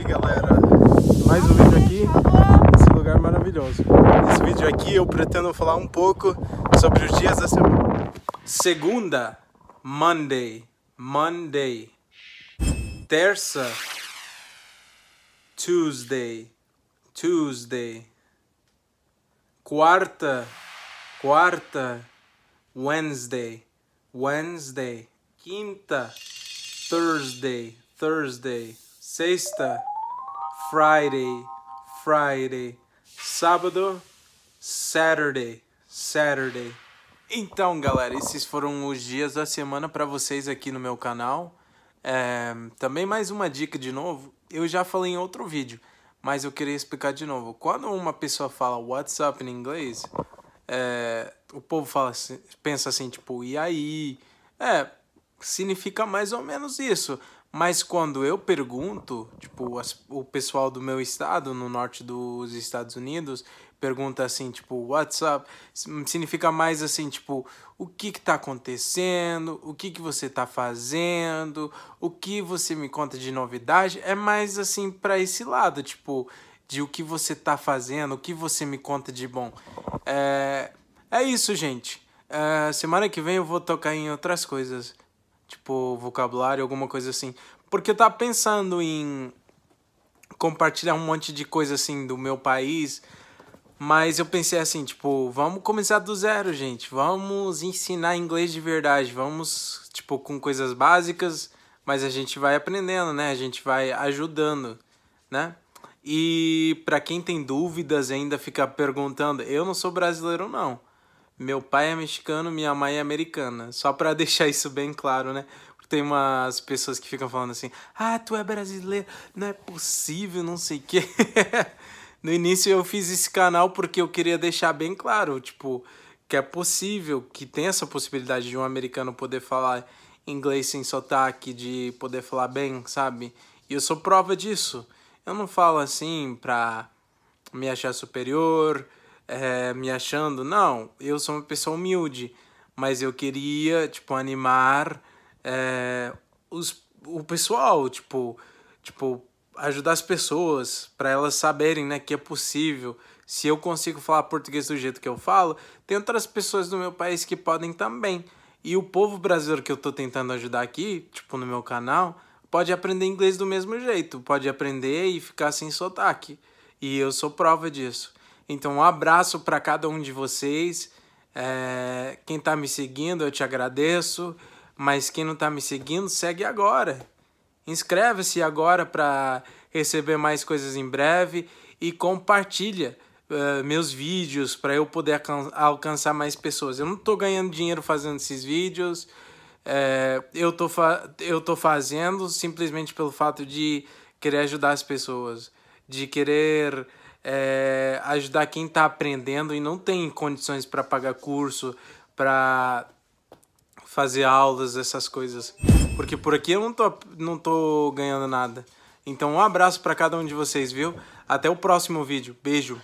aí galera, mais um vídeo aqui nesse lugar é maravilhoso. Nesse vídeo aqui eu pretendo falar um pouco sobre os dias da semana. Segunda, Monday, Monday. Terça, Tuesday, Tuesday. Quarta, quarta, Wednesday, Wednesday. Quinta, Thursday, Thursday. Sexta, Friday, Friday. Sábado, Saturday, Saturday. Então, galera, esses foram os dias da semana para vocês aqui no meu canal. É, também mais uma dica de novo. Eu já falei em outro vídeo, mas eu queria explicar de novo. Quando uma pessoa fala WhatsApp em inglês, é, o povo fala assim, pensa assim, tipo, e aí? É, significa mais ou menos isso. Mas quando eu pergunto, tipo, as, o pessoal do meu estado, no norte dos Estados Unidos, pergunta assim, tipo, what's up? Significa mais assim, tipo, o que que tá acontecendo? O que que você tá fazendo? O que você me conta de novidade? É mais assim para esse lado, tipo, de o que você tá fazendo, o que você me conta de bom. É, é isso, gente. É, semana que vem eu vou tocar em outras coisas tipo vocabulário, alguma coisa assim. Porque eu tava pensando em compartilhar um monte de coisa assim do meu país, mas eu pensei assim, tipo, vamos começar do zero, gente. Vamos ensinar inglês de verdade, vamos, tipo, com coisas básicas, mas a gente vai aprendendo, né? A gente vai ajudando, né? E para quem tem dúvidas ainda fica perguntando, eu não sou brasileiro não. Meu pai é mexicano, minha mãe é americana. Só para deixar isso bem claro, né? Tem umas pessoas que ficam falando assim: ah, tu é brasileiro, não é possível, não sei o quê. no início eu fiz esse canal porque eu queria deixar bem claro, tipo, que é possível, que tem essa possibilidade de um americano poder falar inglês sem sotaque, de poder falar bem, sabe? E eu sou prova disso. Eu não falo assim pra me achar superior, é, me achando. Não, eu sou uma pessoa humilde, mas eu queria, tipo, animar é, os, o pessoal, tipo, tipo, ajudar as pessoas para elas saberem, né, que é possível. Se eu consigo falar português do jeito que eu falo, tem outras pessoas do meu país que podem também. E o povo brasileiro que eu tô tentando ajudar aqui, tipo, no meu canal, pode aprender inglês do mesmo jeito, pode aprender e ficar sem sotaque. E eu sou prova disso. Então, um abraço para cada um de vocês. É, quem está me seguindo, eu te agradeço. Mas quem não está me seguindo, segue agora. Inscreve-se agora para receber mais coisas em breve e compartilha uh, meus vídeos para eu poder alcançar mais pessoas. Eu não estou ganhando dinheiro fazendo esses vídeos. É, eu, tô eu tô fazendo simplesmente pelo fato de querer ajudar as pessoas, de querer é, ajudar quem está aprendendo e não tem condições para pagar curso, para fazer aulas, essas coisas. Porque por aqui eu não tô, não tô ganhando nada. Então, um abraço para cada um de vocês, viu? Até o próximo vídeo. Beijo.